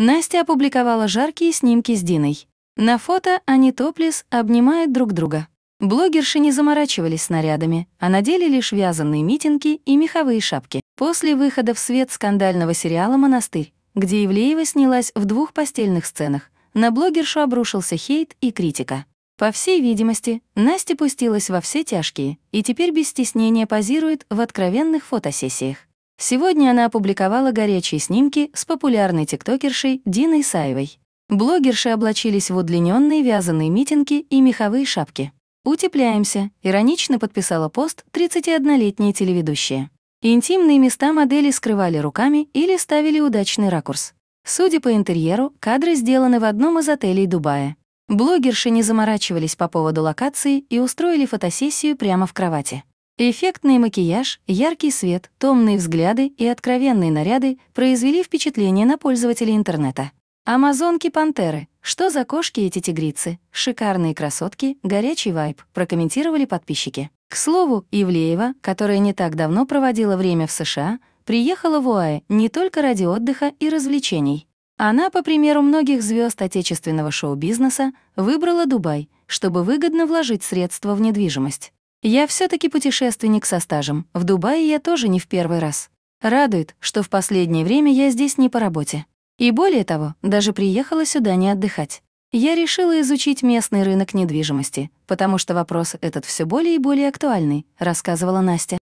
Настя опубликовала жаркие снимки с Диной. На фото они топлес обнимают друг друга. Блогерши не заморачивались снарядами, а надели лишь вязаные митинги и меховые шапки. После выхода в свет скандального сериала «Монастырь», где Евлеева снялась в двух постельных сценах, на блогершу обрушился хейт и критика. По всей видимости, Настя пустилась во все тяжкие и теперь без стеснения позирует в откровенных фотосессиях. Сегодня она опубликовала горячие снимки с популярной тиктокершей Диной Саевой. Блогерши облачились в удлиненные вязаные митинги и меховые шапки. «Утепляемся», — иронично подписала пост 31-летняя телеведущая. Интимные места модели скрывали руками или ставили удачный ракурс. Судя по интерьеру, кадры сделаны в одном из отелей Дубая. Блогерши не заморачивались по поводу локации и устроили фотосессию прямо в кровати. Эффектный макияж, яркий свет, томные взгляды и откровенные наряды произвели впечатление на пользователей интернета. «Амазонки-пантеры. Что за кошки эти тигрицы? Шикарные красотки, горячий вайб», — прокомментировали подписчики. К слову, Ивлеева, которая не так давно проводила время в США, приехала в Уае не только ради отдыха и развлечений. Она, по примеру многих звезд отечественного шоу-бизнеса, выбрала Дубай, чтобы выгодно вложить средства в недвижимость. Я все таки путешественник со стажем. В Дубае я тоже не в первый раз. Радует, что в последнее время я здесь не по работе. И более того, даже приехала сюда не отдыхать. Я решила изучить местный рынок недвижимости, потому что вопрос этот все более и более актуальный, рассказывала Настя.